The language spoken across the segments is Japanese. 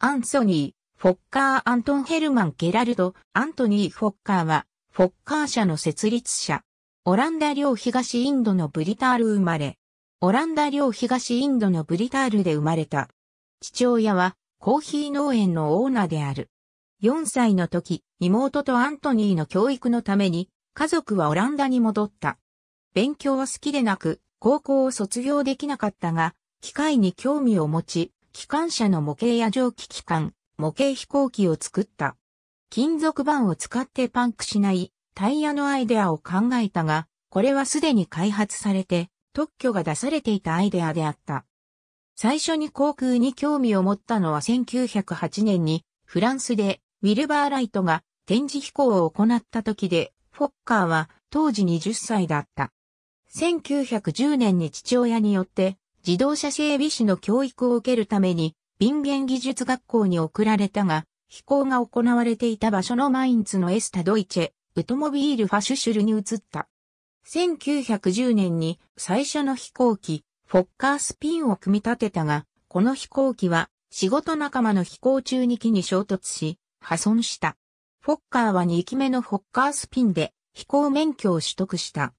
アンソニー、フォッカー・アントン・ヘルマン・ゲラルド・アントニー・フォッカーは、フォッカー社の設立者。オランダ領東インドのブリタール生まれ。オランダ領東インドのブリタールで生まれた。父親は、コーヒー農園のオーナーである。4歳の時、妹とアントニーの教育のために、家族はオランダに戻った。勉強は好きでなく、高校を卒業できなかったが、機械に興味を持ち、機関車の模型や蒸気機関、模型飛行機を作った。金属板を使ってパンクしないタイヤのアイデアを考えたが、これはすでに開発されて特許が出されていたアイデアであった。最初に航空に興味を持ったのは1908年にフランスでウィルバー・ライトが展示飛行を行った時で、フォッカーは当時20歳だった。1910年に父親によって自動車整備士の教育を受けるために、ビンゲン技術学校に送られたが、飛行が行われていた場所のマインツのエスタドイチェ、ウトモビールファシュシュルに移った。1910年に最初の飛行機、フォッカースピンを組み立てたが、この飛行機は仕事仲間の飛行中に木に衝突し、破損した。フォッカーは2機目のフォッカースピンで飛行免許を取得した。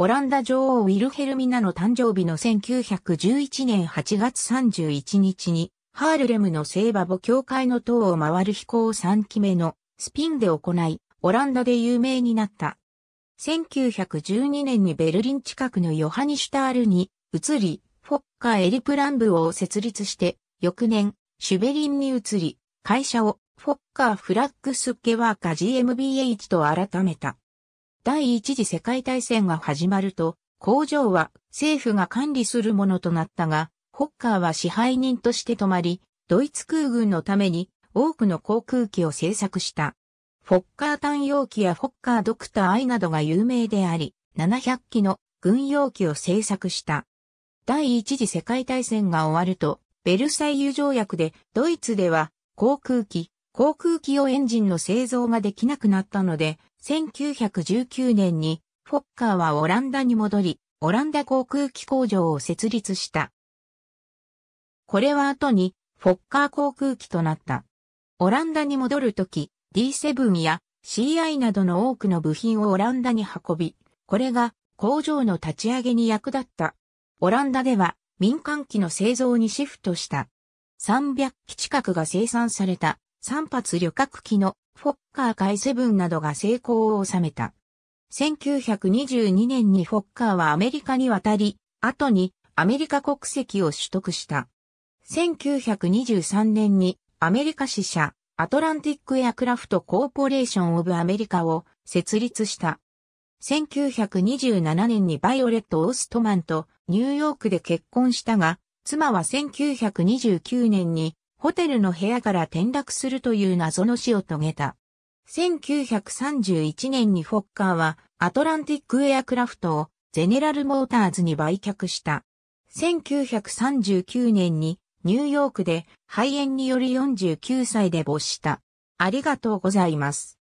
オランダ女王ウィルヘルミナの誕生日の1911年8月31日に、ハールレムの聖バボ教会の塔を回る飛行3期目のスピンで行い、オランダで有名になった。1912年にベルリン近くのヨハニシュタールに移り、フォッカーエリプランブを設立して、翌年、シュベリンに移り、会社をフォッカーフラッグスケワーカ GmbH と改めた。第一次世界大戦が始まると、工場は政府が管理するものとなったが、ホッカーは支配人として泊まり、ドイツ空軍のために多くの航空機を製作した。フォッカー単容機やフォッカードクター I などが有名であり、700機の軍用機を製作した。第一次世界大戦が終わると、ベルサイユ条約でドイツでは航空機、航空機用エンジンの製造ができなくなったので、1919年にフォッカーはオランダに戻り、オランダ航空機工場を設立した。これは後にフォッカー航空機となった。オランダに戻るとき、D7 や CI などの多くの部品をオランダに運び、これが工場の立ち上げに役立った。オランダでは民間機の製造にシフトした。300機近くが生産された3発旅客機のフォッカー海7などが成功を収めた。1922年にフォッカーはアメリカに渡り、後にアメリカ国籍を取得した。1923年にアメリカ支社アトランティックエアクラフトコーポレーションオブアメリカを設立した。1927年にバイオレット・オストマンとニューヨークで結婚したが、妻は1929年にホテルの部屋から転落するという謎の死を遂げた。1931年にフォッカーはアトランティックエアクラフトをゼネラルモーターズに売却した。1939年にニューヨークで肺炎により49歳で没した。ありがとうございます。